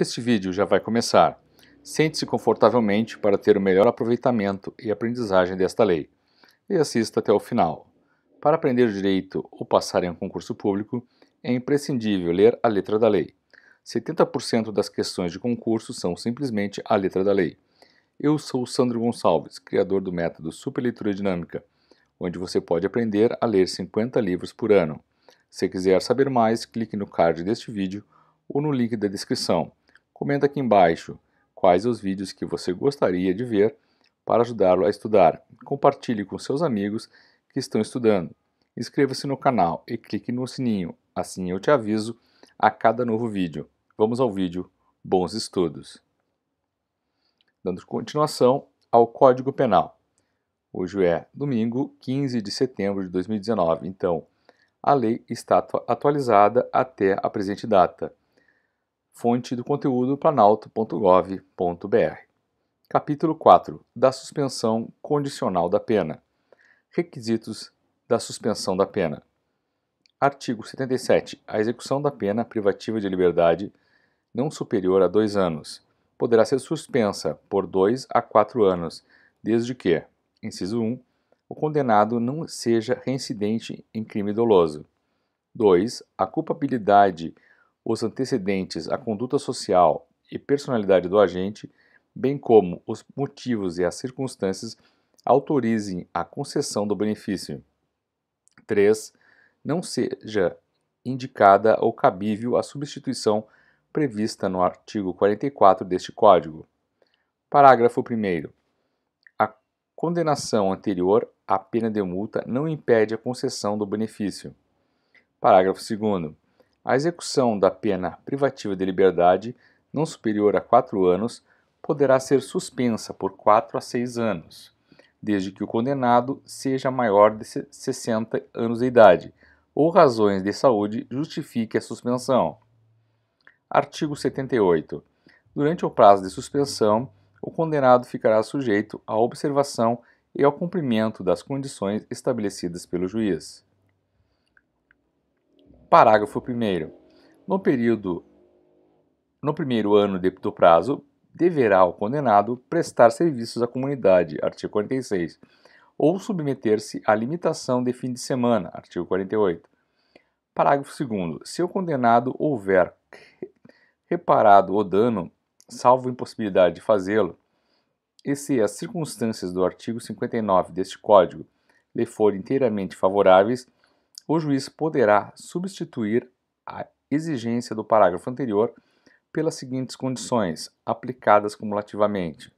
Este vídeo já vai começar. Sente-se confortavelmente para ter o melhor aproveitamento e aprendizagem desta lei. E assista até o final. Para aprender direito ou passar em um concurso público, é imprescindível ler a letra da lei. 70% das questões de concurso são simplesmente a letra da lei. Eu sou o Sandro Gonçalves, criador do método Superleitura Dinâmica, onde você pode aprender a ler 50 livros por ano. Se quiser saber mais, clique no card deste vídeo ou no link da descrição. Comenta aqui embaixo quais os vídeos que você gostaria de ver para ajudá-lo a estudar. Compartilhe com seus amigos que estão estudando. Inscreva-se no canal e clique no sininho, assim eu te aviso a cada novo vídeo. Vamos ao vídeo Bons Estudos. Dando continuação ao Código Penal. Hoje é domingo, 15 de setembro de 2019, então a lei está atualizada até a presente data. Fonte do conteúdo planalto.gov.br. Capítulo 4 da suspensão condicional da pena. Requisitos da suspensão da pena. Artigo 77. A execução da pena privativa de liberdade não superior a dois anos poderá ser suspensa por dois a quatro anos, desde que, inciso 1, o condenado não seja reincidente em crime doloso. 2. A culpabilidade os antecedentes, a conduta social e personalidade do agente, bem como os motivos e as circunstâncias autorizem a concessão do benefício. 3. Não seja indicada ou cabível a substituição prevista no artigo 44 deste Código. Parágrafo 1. A condenação anterior à pena de multa não impede a concessão do benefício. Parágrafo 2 a execução da pena privativa de liberdade não superior a quatro anos poderá ser suspensa por quatro a seis anos, desde que o condenado seja maior de 60 anos de idade ou razões de saúde justifique a suspensão. Artigo 78. Durante o prazo de suspensão, o condenado ficará sujeito à observação e ao cumprimento das condições estabelecidas pelo juiz. Parágrafo 1. No período no primeiro ano de, do prazo, deverá o condenado prestar serviços à comunidade, artigo 46, ou submeter-se à limitação de fim de semana, artigo 48. Parágrafo 2. Se o condenado houver reparado o dano, salvo impossibilidade de fazê-lo, e se as circunstâncias do artigo 59 deste Código lhe forem inteiramente favoráveis, o juiz poderá substituir a exigência do parágrafo anterior pelas seguintes condições, aplicadas cumulativamente: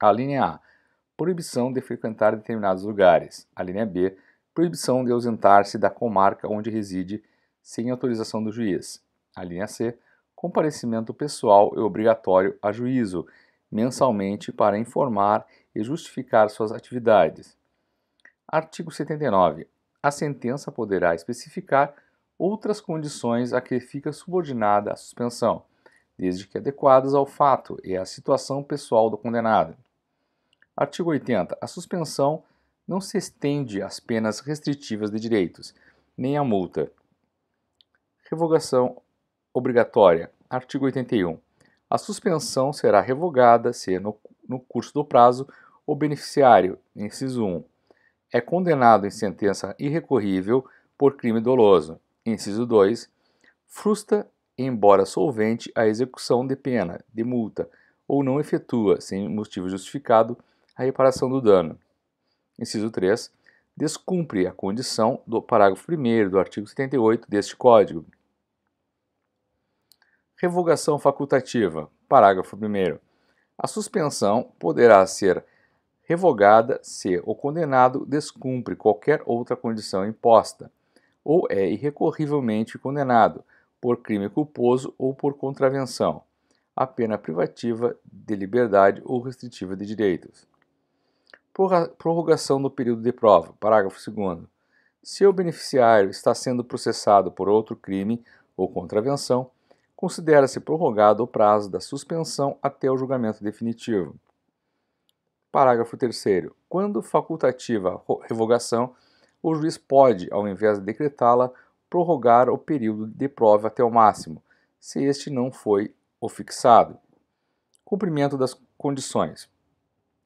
a linha A, proibição de frequentar determinados lugares, a linha B, proibição de ausentar-se da comarca onde reside sem autorização do juiz, a linha C, comparecimento pessoal é obrigatório a juízo mensalmente para informar e justificar suas atividades. Artigo 79 a sentença poderá especificar outras condições a que fica subordinada a suspensão, desde que adequadas ao fato e à situação pessoal do condenado. Artigo 80. A suspensão não se estende às penas restritivas de direitos, nem à multa. Revogação obrigatória. Artigo 81. A suspensão será revogada se, no, no curso do prazo, o beneficiário, inciso 1, é condenado em sentença irrecorrível por crime doloso. Inciso 2. Frustra, embora solvente, a execução de pena, de multa, ou não efetua, sem motivo justificado, a reparação do dano. Inciso 3. Descumpre a condição do parágrafo 1 do artigo 78 deste Código. Revogação facultativa. Parágrafo 1. A suspensão poderá ser revogada se o condenado descumpre qualquer outra condição imposta, ou é irrecorrivelmente condenado por crime culposo ou por contravenção, a pena privativa de liberdade ou restritiva de direitos. Prorrogação do período de prova. Parágrafo 2. Se o beneficiário está sendo processado por outro crime ou contravenção, considera-se prorrogado o prazo da suspensão até o julgamento definitivo. Parágrafo 3. Quando facultativa revogação, o juiz pode, ao invés de decretá-la, prorrogar o período de prova até o máximo, se este não foi o fixado. Cumprimento das condições.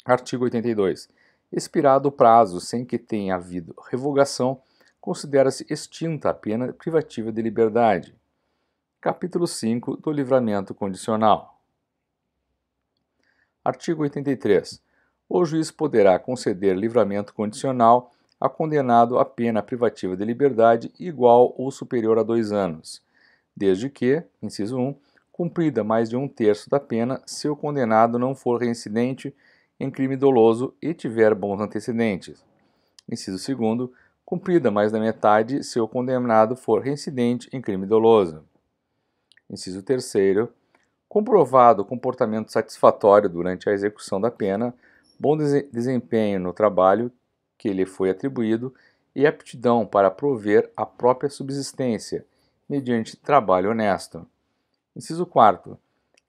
Artigo 82. Expirado o prazo sem que tenha havido revogação, considera-se extinta a pena privativa de liberdade. Capítulo 5 do Livramento Condicional. Artigo 83 o juiz poderá conceder livramento condicional a condenado a pena privativa de liberdade igual ou superior a dois anos, desde que, inciso 1, cumprida mais de um terço da pena se o condenado não for reincidente em crime doloso e tiver bons antecedentes. Inciso 2, cumprida mais da metade se o condenado for reincidente em crime doloso. Inciso 3, comprovado comportamento satisfatório durante a execução da pena bom desempenho no trabalho que lhe foi atribuído e aptidão para prover a própria subsistência, mediante trabalho honesto. Inciso 4.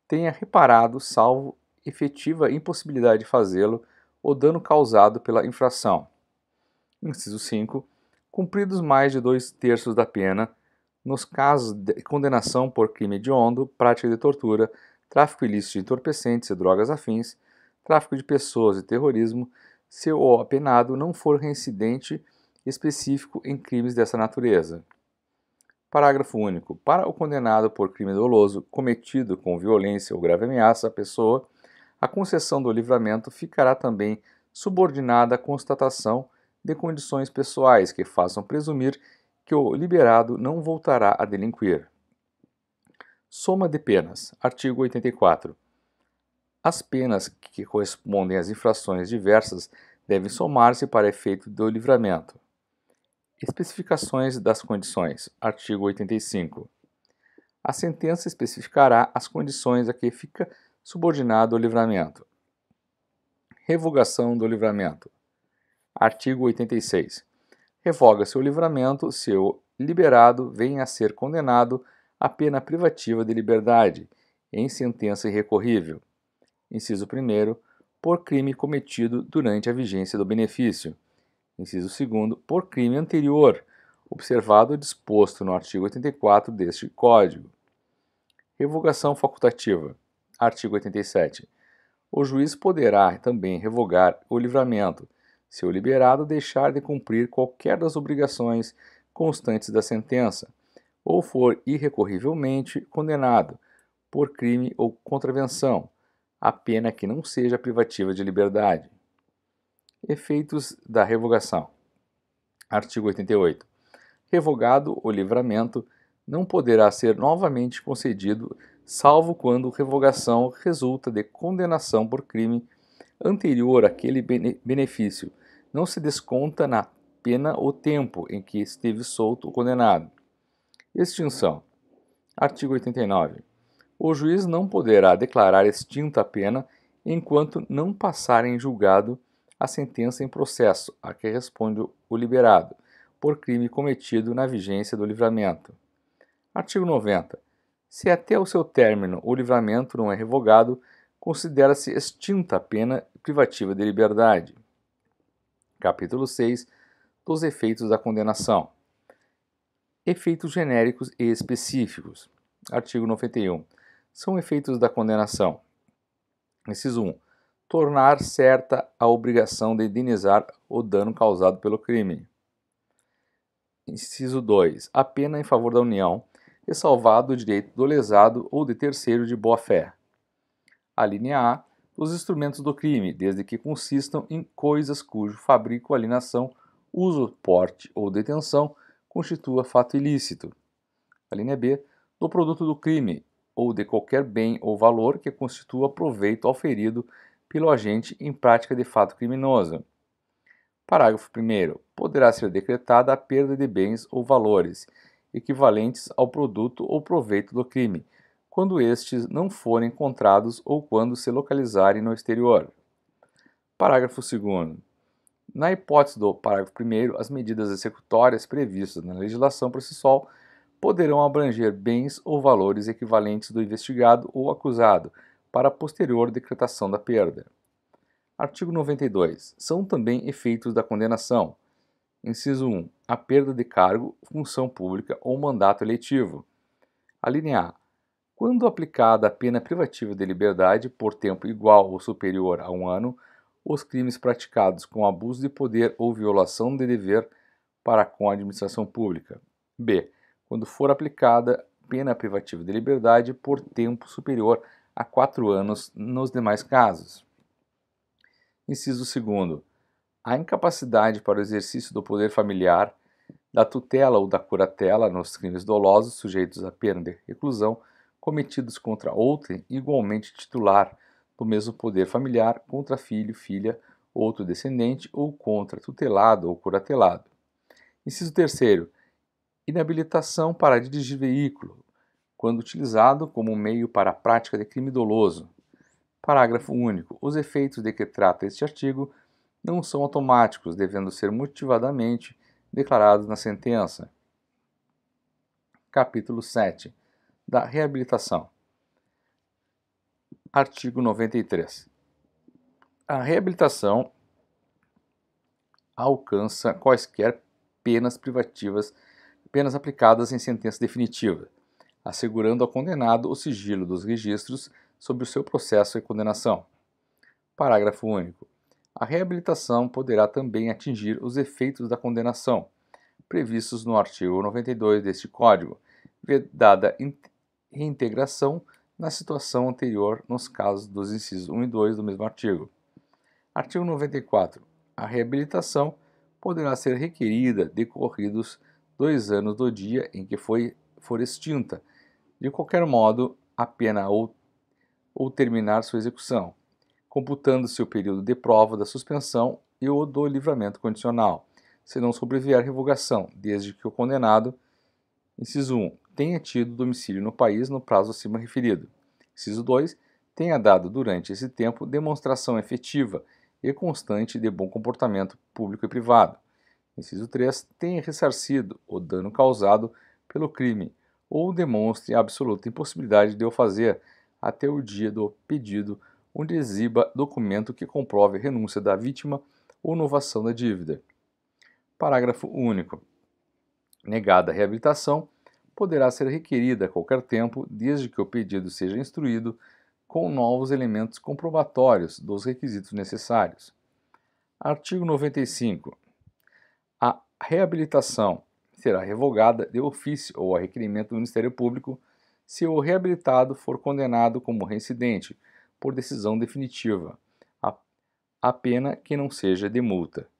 Tenha reparado, salvo efetiva impossibilidade de fazê-lo, o dano causado pela infração. Inciso 5. Cumpridos mais de dois terços da pena, nos casos de condenação por crime hediondo, prática de tortura, tráfico ilícito de entorpecentes e drogas afins, tráfico de pessoas e terrorismo se o apenado não for reincidente específico em crimes dessa natureza. Parágrafo único. Para o condenado por crime doloso cometido com violência ou grave ameaça à pessoa, a concessão do livramento ficará também subordinada à constatação de condições pessoais que façam presumir que o liberado não voltará a delinquir. Soma de penas. Artigo 84. As penas que correspondem às infrações diversas devem somar-se para efeito do livramento. Especificações das condições. Artigo 85. A sentença especificará as condições a que fica subordinado o livramento. Revogação do livramento. Artigo 86. Revoga-se o livramento se o liberado venha a ser condenado à pena privativa de liberdade, em sentença irrecorrível inciso 1, por crime cometido durante a vigência do benefício, inciso 2, por crime anterior, observado o disposto no artigo 84 deste Código. Revogação facultativa. Artigo 87. O juiz poderá também revogar o livramento, se o liberado deixar de cumprir qualquer das obrigações constantes da sentença, ou for irrecorrivelmente condenado por crime ou contravenção, a pena que não seja privativa de liberdade. Efeitos da revogação. Artigo 88. Revogado o livramento, não poderá ser novamente concedido, salvo quando revogação resulta de condenação por crime anterior àquele benefício. Não se desconta na pena o tempo em que esteve solto o condenado. Extinção. Artigo 89 o juiz não poderá declarar extinta a pena enquanto não passar em julgado a sentença em processo a que responde o liberado, por crime cometido na vigência do livramento. Artigo 90. Se até o seu término o livramento não é revogado, considera-se extinta a pena privativa de liberdade. Capítulo 6 dos efeitos da condenação. Efeitos genéricos e específicos. Artigo 91 são efeitos da condenação. Inciso 1. Tornar certa a obrigação de indenizar o dano causado pelo crime. Inciso 2. A pena em favor da União, ressalvado o direito do lesado ou de terceiro de boa-fé. A linha A. Os instrumentos do crime, desde que consistam em coisas cujo fabrico, alienação, uso, porte ou detenção constitua fato ilícito. A linha B. No produto do crime, ou de qualquer bem ou valor que constitua proveito auferido pelo agente em prática de fato criminoso. Parágrafo 1. Poderá ser decretada a perda de bens ou valores equivalentes ao produto ou proveito do crime, quando estes não forem encontrados ou quando se localizarem no exterior. Parágrafo 2. Na hipótese do parágrafo 1, as medidas executórias previstas na legislação processual poderão abranger bens ou valores equivalentes do investigado ou acusado para posterior decretação da perda. Artigo 92. São também efeitos da condenação. Inciso 1. A perda de cargo, função pública ou mandato eletivo. Alínea A. Quando aplicada a pena privativa de liberdade por tempo igual ou superior a um ano, os crimes praticados com abuso de poder ou violação de dever para com a administração pública. B quando for aplicada pena privativa de liberdade por tempo superior a quatro anos nos demais casos. Inciso 2. A incapacidade para o exercício do poder familiar, da tutela ou da curatela nos crimes dolosos sujeitos à pena de reclusão cometidos contra outrem igualmente titular do mesmo poder familiar contra filho, filha, outro descendente ou contra tutelado ou curatelado. Inciso 3 Inabilitação para dirigir veículo, quando utilizado como meio para a prática de crime doloso. Parágrafo único. Os efeitos de que trata este artigo não são automáticos, devendo ser motivadamente declarados na sentença. Capítulo 7. Da reabilitação. Artigo 93. A reabilitação alcança quaisquer penas privativas penas aplicadas em sentença definitiva, assegurando ao condenado o sigilo dos registros sobre o seu processo e condenação. Parágrafo único. A reabilitação poderá também atingir os efeitos da condenação, previstos no artigo 92 deste Código, vedada reintegração na situação anterior nos casos dos incisos 1 e 2 do mesmo artigo. Artigo 94. A reabilitação poderá ser requerida decorridos dois anos do dia em que foi, for extinta, de qualquer modo, a pena ou, ou terminar sua execução, computando-se o período de prova da suspensão e o do livramento condicional, se não sobreviver revogação, desde que o condenado, inciso 1, tenha tido domicílio no país no prazo acima referido. Inciso 2, tenha dado durante esse tempo demonstração efetiva e constante de bom comportamento público e privado inciso 3, tenha ressarcido o dano causado pelo crime ou demonstre a absoluta impossibilidade de o fazer até o dia do pedido, onde exiba documento que comprove a renúncia da vítima ou novação da dívida. Parágrafo único. Negada a reabilitação, poderá ser requerida a qualquer tempo, desde que o pedido seja instruído com novos elementos comprobatórios dos requisitos necessários. Artigo 95 reabilitação será revogada de ofício ou a requerimento do Ministério Público se o reabilitado for condenado como reincidente por decisão definitiva, a, a pena que não seja de multa.